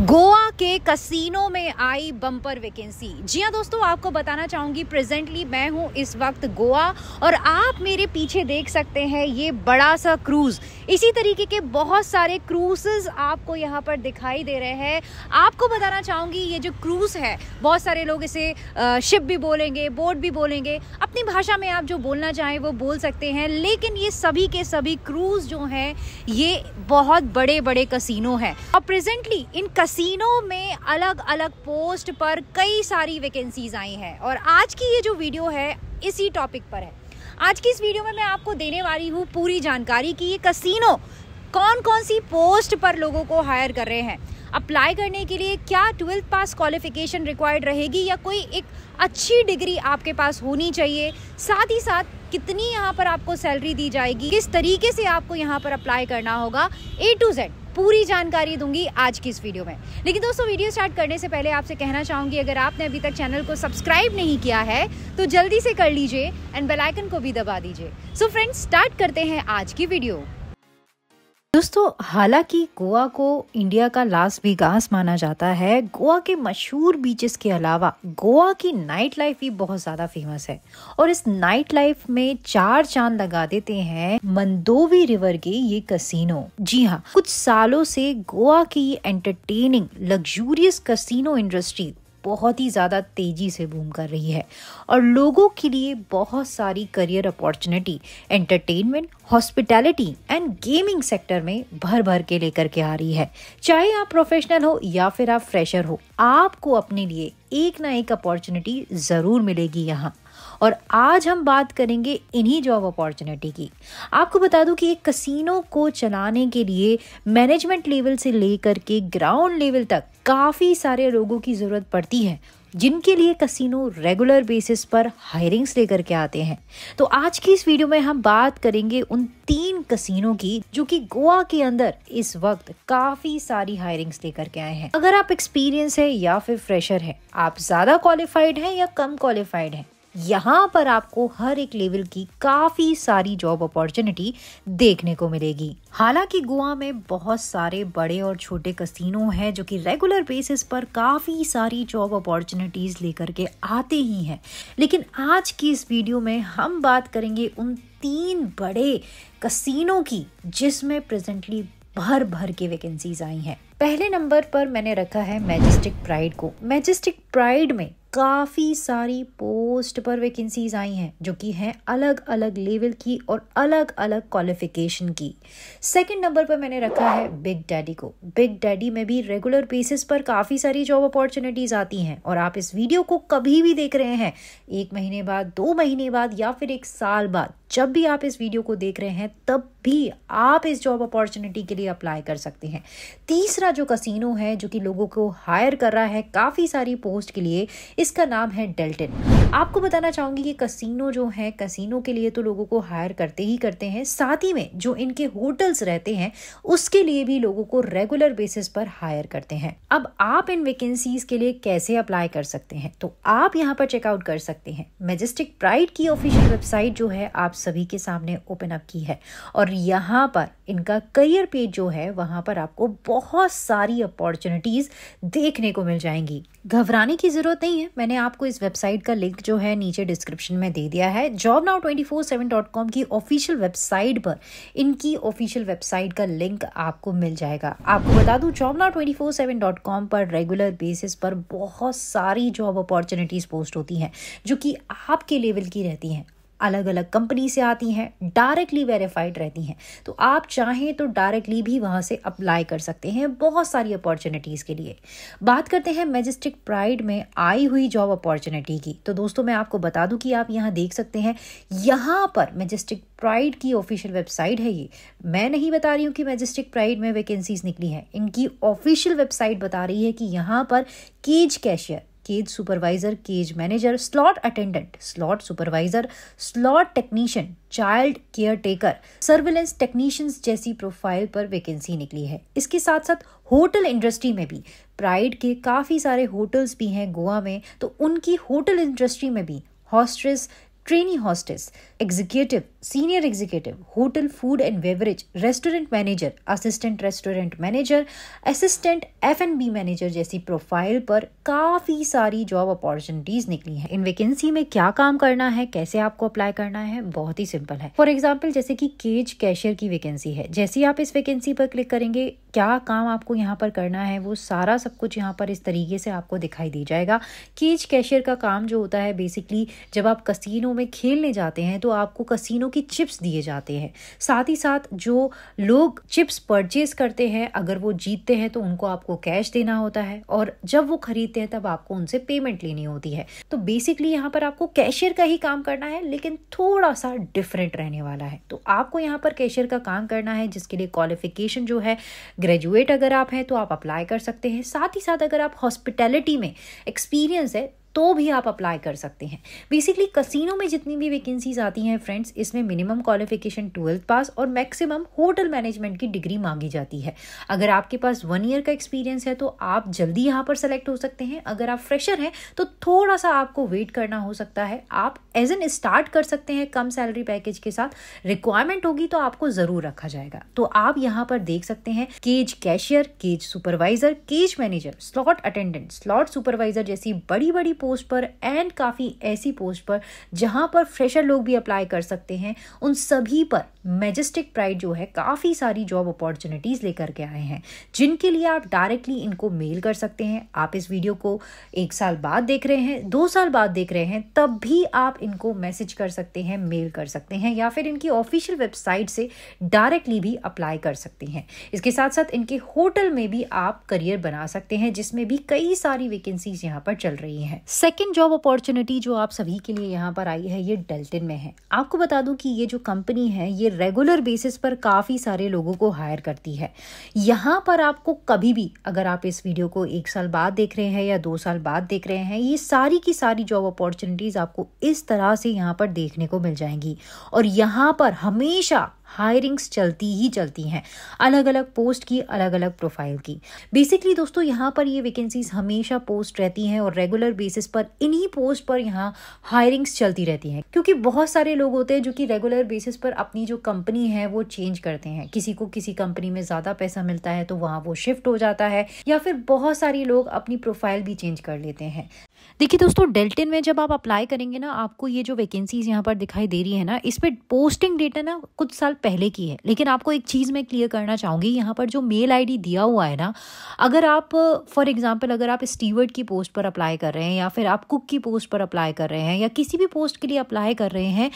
गोवा के कसिनो में आई bumper vacancy जी हाँ दोस्तों आपको बताना चाहूंगी प्रेजेंटली मैं हूँ इस वक्त गोवा और आप मेरे पीछे देख सकते हैं ये बड़ा सा क्रूज़ इसी तरीके के बहुत सारे क्रूसेस आपको यहाँ पर दिखाई दे रहे हैं आपको बताना चाहूंगी ये जो क्रूज़ है बहुत सारे लोग इसे शिप भी बोलेंगे बोट भी बोलेंगे अपनी भाषा में आप जो बोलना चाहें वो बोल सकते हैं लेकिन ये सभी के सभी क्रूज़ जो हैं ये बहुत बड़े बड़े कसिनो हैं और प्रेजेंटली इन कसिनो में अलग अलग पोस्ट पर कई सारी वैकेंसीज आई हैं और आज की ये जो वीडियो है इसी टॉपिक पर है आज की इस वीडियो में मैं आपको देने वाली हूँ पूरी जानकारी कि ये कसिनो कौन कौन सी पोस्ट पर लोगों को हायर कर रहे हैं अप्लाई करने के लिए क्या ट्वेल्थ पास क्वालिफिकेशन रिक्वायर्ड रहेगी या कोई एक अच्छी डिग्री आपके पास होनी चाहिए साथ ही साथ कितनी यहाँ पर आपको सैलरी दी जाएगी किस तरीके से आपको यहाँ पर अप्लाई करना होगा ए टू जेड पूरी जानकारी दूंगी आज की इस वीडियो में लेकिन दोस्तों वीडियो स्टार्ट करने से पहले आपसे कहना चाहूंगी अगर आपने अभी तक चैनल को सब्सक्राइब नहीं किया है तो जल्दी से कर लीजिए एंड बेलाइकन को भी दबा दीजिए सो फ्रेंड्स स्टार्ट करते हैं आज की वीडियो दोस्तों हालांकि गोवा को इंडिया का लास्ट विगास माना जाता है गोवा के मशहूर बीचेस के अलावा गोवा की नाइट लाइफ भी बहुत ज़्यादा फेमस है और इस नाइट लाइफ में चार चांद लगा देते हैं मंदोवी रिवर के ये कसिनो जी हाँ कुछ सालों से गोवा की एंटरटेनिंग लग्जूरियस कसिनो इंडस्ट्री बहुत ही ज़्यादा तेज़ी से बूम कर रही है और लोगों के लिए बहुत सारी career opportunity entertainment hospitality and gaming sector में भर भर के लेकर के आ रही है चाहे आप प्रोफेशनल हो या फिर आप फ्रेशर हो आपको अपने लिए एक ना एक अपॉर्चुनिटी ज़रूर मिलेगी यहाँ और आज हम बात करेंगे इन्हीं जॉब अपॉर्चुनिटी की आपको बता दूं कि एक कसिनो को चलाने के लिए मैनेजमेंट लेवल से लेकर के ग्राउंड लेवल तक काफ़ी सारे लोगों की ज़रूरत पड़ती है जिनके लिए कसिनो रेगुलर बेसिस पर हायरिंग्स लेकर के आते हैं तो आज की इस वीडियो में हम बात करेंगे उन तीन कसिनो की जो कि गोवा के अंदर इस वक्त काफी सारी हायरिंग्स लेकर के आए हैं अगर आप एक्सपीरियंस है या फिर फ्रेशर है आप ज्यादा क्वालिफाइड हैं या कम क्वालिफाइड हैं यहाँ पर आपको हर एक लेवल की काफ़ी सारी जॉब अपॉर्चुनिटी देखने को मिलेगी हालांकि गोवा में बहुत सारे बड़े और छोटे कसिनो हैं जो कि रेगुलर बेसिस पर काफ़ी सारी जॉब अपॉर्चुनिटीज़ लेकर के आते ही हैं लेकिन आज की इस वीडियो में हम बात करेंगे उन तीन बड़े कसिनो की जिसमें प्रेजेंटली भर भर के वैकेंसीज आई हैं पहले नंबर पर मैंने रखा है मैजेस्टिक प्राइड को मैजेस्टिक प्राइड में काफ़ी सारी पोस्ट पर वैकेंसीज़ आई हैं जो कि हैं अलग अलग लेवल की और अलग अलग क्वालिफिकेशन की सेकंड नंबर पर मैंने रखा है बिग डैडी को बिग डैडी में भी रेगुलर बेसिस पर काफ़ी सारी जॉब अपॉर्चुनिटीज़ आती हैं और आप इस वीडियो को कभी भी देख रहे हैं एक महीने बाद दो महीने बाद या फिर एक साल बाद जब भी आप इस वीडियो को देख रहे हैं तब भी आप इस जॉब अपॉर्चुनिटी के लिए अप्लाई कर सकते हैं तीसरा जो कसिनो है जो कि लोगों को हायर कर रहा है काफ़ी सारी पोस्ट के लिए इसका नाम है डेल्टिन आपको बताना चाहूंगी कि कसिनो जो है कसिनो के लिए तो लोगों को हायर करते ही करते हैं साथ ही में जो इनके होटल्स रहते हैं उसके लिए भी लोगों को रेगुलर बेसिस पर हायर करते हैं अब आप इन वेकेंसी के लिए कैसे अप्लाई कर सकते हैं तो आप यहाँ पर चेकआउट कर सकते हैं मेजेस्टिक प्राइड की ऑफिशियल वेबसाइट जो है आप सभी के सामने ओपन अप की है और यहाँ पर इनका करियर पेज जो है वहां पर आपको बहुत सारी अपॉर्चुनिटीज देखने को मिल जाएंगी घबराने की जरूरत नहीं है मैंने आपको इस वेबसाइट का लिंक जो है नीचे डिस्क्रिप्शन में दे दिया है job now twenty four seven dot com की ऑफिशियल वेबसाइट पर इनकी ऑफिशियल वेबसाइट का लिंक आपको मिल जाएगा आपको बता दूँ job now twenty four seven dot com पर रेगुलर बेसिस पर बहुत सारी जॉब अपॉर्चुनिटीज़ पोस्ट होती हैं जो कि आपके लेवल की रहती हैं अलग अलग कंपनी से आती हैं डायरेक्टली वेरीफाइड रहती हैं तो आप चाहें तो डायरेक्टली भी वहाँ से अप्लाई कर सकते हैं बहुत सारी अपॉर्चुनिटीज़ के लिए बात करते हैं मेजेस्टिक प्राइड में आई हुई जॉब अपॉर्चुनिटी की तो दोस्तों मैं आपको बता दूं कि आप यहाँ देख सकते हैं यहाँ पर मेजिस्टिक प्राइड की ऑफिशियल वेबसाइट है ये मैं नहीं बता रही हूँ कि मेजिस्टिक प्राइड में वैकेंसीज निकली हैं इनकी ऑफिशियल वेबसाइट बता रही है कि यहाँ पर cage cashier cage supervisor cage manager slot attendant slot supervisor slot technician child care taker surveillance technicians जैसी प्रोफाइल पर वैकेंसी निकली है इसके साथ साथ होटल इंडस्ट्री में भी प्राइड के काफ़ी सारे होटल्स भी हैं गोवा में तो उनकी होटल इंडस्ट्री में भी hostess trainee hostess executive senior executive hotel food and beverage restaurant manager assistant restaurant manager assistant F and B manager जैसी प्रोफाइल पर काफ़ी सारी जॉब अपॉर्चुनिटीज निकली हैं इन वैकेंसी में क्या काम करना है कैसे आपको अप्लाई करना है बहुत ही सिंपल है फॉर एग्जाम्पल जैसे कि केज कैशियर की वैकेंसी है जैसे ही आप इस वैकेंसी पर क्लिक करेंगे क्या काम आपको यहाँ पर करना है वो सारा सब कुछ यहाँ पर इस तरीके से आपको दिखाई दे जाएगा केज कैशियर का काम जो होता है बेसिकली जब आप कसिनो में खेलने जाते हैं तो आपको कसिनो की चिप्स दिए जाते हैं साथ ही साथ जो लोग चिप्स परचेज करते हैं अगर वो जीतते हैं तो उनको आपको कैश देना होता है और जब वो खरीदते हैं तब आपको उनसे पेमेंट लेनी होती है तो बेसिकली यहाँ पर आपको कैशियर का ही काम करना है लेकिन थोड़ा सा डिफरेंट रहने वाला है तो आपको यहाँ पर कैशियर का काम करना है जिसके लिए क्वालिफिकेशन जो है ग्रेजुएट अगर आप हैं तो आप अप्लाई कर सकते हैं साथ ही साथ अगर आप हॉस्पिटैलिटी में एक्सपीरियंस है तो भी आप अप्लाई कर सकते हैं बेसिकली कसिनो में जितनी भी वैकेंसीज आती हैं फ्रेंड्स इसमें मिनिमम क्वालिफिकेशन ट्वेल्थ पास और मैक्सिमम होटल मैनेजमेंट की डिग्री मांगी जाती है अगर आपके पास वन ईयर का एक्सपीरियंस है तो आप जल्दी यहाँ पर सेलेक्ट हो सकते हैं अगर आप फ्रेशर हैं तो थोड़ा सा आपको वेट करना हो सकता है आप एज एन स्टार्ट कर सकते हैं कम सैलरी पैकेज के साथ रिक्वायरमेंट होगी तो आपको ज़रूर रखा जाएगा तो आप यहाँ पर देख सकते हैं cage cashier cage supervisor cage manager slot attendant slot supervisor जैसी बड़ी बड़ी पोस्ट पर एंड काफ़ी ऐसी पोस्ट पर जहाँ पर फ्रेशर लोग भी अप्लाई कर सकते हैं उन सभी पर मेजेस्टिक प्राइड जो है काफ़ी सारी जॉब अपॉर्चुनिटीज़ लेकर के आए हैं जिनके लिए आप डायरेक्टली इनको मेल कर सकते हैं आप इस वीडियो को एक साल बाद देख रहे हैं दो साल बाद देख रहे हैं तब भी आप इनको मैसेज कर सकते हैं मेल कर सकते हैं या फिर इनकी ऑफिशियल वेबसाइट से डायरेक्टली भी अप्लाई कर सकते हैं इसके साथ साथ इनके होटल में भी आप करियर बना सकते हैं जिसमें भी कई सारी वैकेंसीज यहाँ पर चल रही हैं सेकेंड जॉब अपॉर्चुनिटी जो आप सभी के लिए यहाँ पर आई है ये डेल्टिन में है आपको बता दूँ कि ये जो कंपनी है ये रेगुलर बेसिस पर काफ़ी सारे लोगों को हायर करती है यहाँ पर आपको कभी भी अगर आप इस वीडियो को एक साल बाद देख रहे हैं या दो साल बाद देख रहे हैं ये सारी की सारी जॉब अपॉर्चुनिटीज़ आपको इस तरह से यहाँ पर देखने को मिल जाएंगी और यहाँ पर हमेशा हायरिंग्स चलती ही चलती हैं अलग अलग पोस्ट की अलग अलग प्रोफाइल की बेसिकली दोस्तों यहाँ पर ये वैकेंसीज हमेशा पोस्ट रहती हैं और रेगुलर बेसिस पर इन्हीं पोस्ट पर यहाँ हायरिंग्स चलती रहती हैं क्योंकि बहुत सारे लोग होते हैं जो कि रेगुलर बेसिस पर अपनी जो कंपनी है वो चेंज करते हैं किसी को किसी कंपनी में ज़्यादा पैसा मिलता है तो वहाँ वो शिफ्ट हो जाता है या फिर बहुत सारे लोग अपनी प्रोफाइल भी चेंज कर लेते हैं देखिए दोस्तों डेल्टिन में जब आप अप्लाई करेंगे ना आपको ये जो वैकेंसीज यहाँ पर दिखाई दे रही है ना इस पर पोस्टिंग डेट है ना कुछ साल पहले की है लेकिन आपको एक चीज़ मैं क्लियर करना चाहूँगी यहाँ पर जो मेल आईडी दिया हुआ है ना अगर आप फॉर एग्जांपल अगर आप स्टीवर्ड की पोस्ट पर अप्लाई कर रहे हैं या फिर आप कुक की पोस्ट पर अप्लाई कर रहे हैं या किसी भी पोस्ट के लिए अप्लाई कर रहे हैं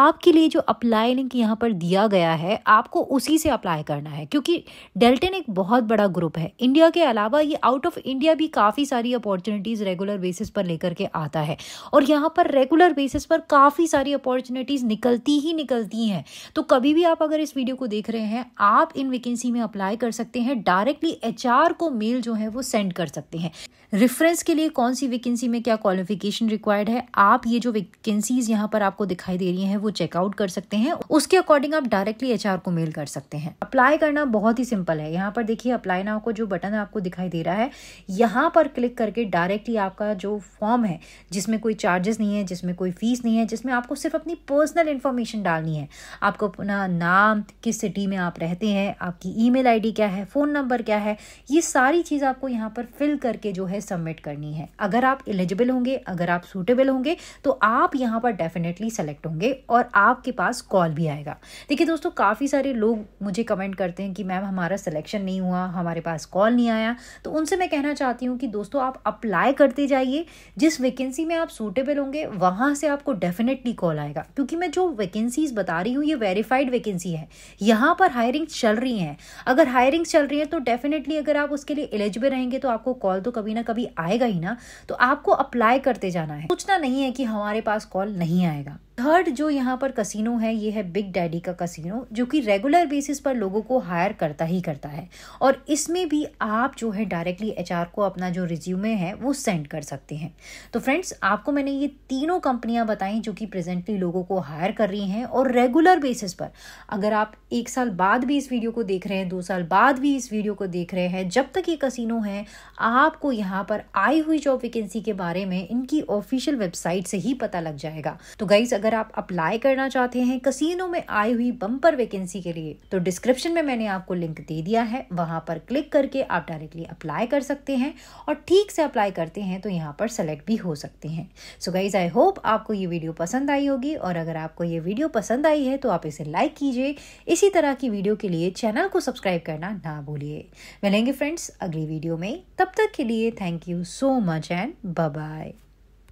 आपके लिए जो अप्लाई लिंक यहाँ पर दिया गया है आपको उसी से अप्लाई करना है क्योंकि डेल्टन एक बहुत बड़ा ग्रुप है इंडिया के अलावा ये आउट ऑफ इंडिया भी काफ़ी सारी अपॉर्चुनिटीज़ रेगुलर बेसिस पर लेकर के आता है और यहाँ पर रेगुलर बेसिस पर काफ़ी सारी अपॉर्चुनिटीज़ निकलती ही निकलती हैं तो कभी भी आप अगर इस वीडियो को देख रहे हैं आप इन वैकेंसी में अप्लाई कर सकते हैं डायरेक्टली एचआर को मेल जो है वो सेंड कर सकते हैं रेफरेंस के लिए कौन सी वैकेंसी में क्या क्वालिफिकेशन रिक्वायर्ड है आप ये जो वैकेंसीज यहाँ पर आपको दिखाई दे रही हैं वो चेकआउट कर सकते हैं उसके अकॉर्डिंग आप डायरेक्टली एच को मेल कर सकते हैं अप्लाई करना बहुत ही सिंपल है यहाँ पर देखिए अप्लाई नाउ को जो बटन आपको दिखाई दे रहा है यहाँ पर क्लिक करके डायरेक्टली आपका जो फॉर्म है जिसमें कोई चार्जेस नहीं है जिसमें कोई फीस नहीं है जिसमें आपको सिर्फ अपनी पर्सनल इन्फॉर्मेशन डालनी है आपको अपना नाम किस सिटी में आप रहते हैं आपकी ई मेल क्या है फ़ोन नंबर क्या है ये सारी चीज़ आपको यहाँ पर फिल करके जो है सबमिट करनी है अगर आप एलिजिबल होंगे अगर आप सूटेबल होंगे तो आप यहाँ पर डेफिनेटली सेलेक्ट होंगे और आपके पास कॉल भी आएगा देखिए दोस्तों काफ़ी सारे लोग मुझे कमेंट करते हैं कि मैम हमारा सिलेक्शन नहीं हुआ हमारे पास कॉल नहीं आया तो उनसे मैं कहना चाहती हूँ कि दोस्तों आप अप्लाई करते जाइए जिस वैकेंसी में आप सूटेबल होंगे वहाँ से आपको डेफिनेटली कॉल आएगा क्योंकि मैं जो वैकेंसीज बता रही हूँ ये वेरीफाइड वैकेंसी है यहाँ पर हायरिंग चल रही हैं अगर हायरिंग चल रही है तो डेफिनेटली अगर आप उसके लिए एलिजिबल रहेंगे तो आपको कॉल तो कभी ना कभी कभी आएगा ही ना तो आपको अप्लाई करते जाना है सोचना नहीं है कि हमारे पास कॉल नहीं आएगा थर्ड जो यहाँ पर कसिनो है ये है बिग डैडी का कसिनो जो कि रेगुलर बेसिस पर लोगों को हायर करता ही करता है और इसमें भी आप जो है डायरेक्टली एच को अपना जो रिज्यूमे है वो सेंड कर सकते हैं तो फ्रेंड्स आपको मैंने ये तीनों कंपनियाँ बताई जो कि प्रेजेंटली लोगों को हायर कर रही हैं और रेगुलर बेसिस पर अगर आप एक साल बाद भी इस वीडियो को देख रहे हैं दो साल बाद भी इस वीडियो को देख रहे हैं जब तक ये कसिनो है आपको यहाँ पर आई हुई जॉब वैकेंसी के बारे में इनकी ऑफिशियल वेबसाइट से ही पता लग जाएगा तो गाइज अगर आप अप्लाई करना चाहते हैं कसिनो में आई हुई बम्पर वैकेंसी के लिए तो डिस्क्रिप्शन में मैंने आपको लिंक दे दिया है वहां पर क्लिक करके आप डायरेक्टली अप्लाई कर सकते हैं और ठीक से अप्लाई करते हैं तो यहाँ पर सेलेक्ट भी हो सकते हैं सो गाइज आई होप आपको ये वीडियो पसंद आई होगी और अगर आपको ये वीडियो पसंद आई है तो आप इसे लाइक कीजिए इसी तरह की वीडियो के लिए चैनल को सब्सक्राइब करना ना भूलिए मिलेंगे फ्रेंड्स अगली वीडियो में तब तक के लिए thank you so much and bye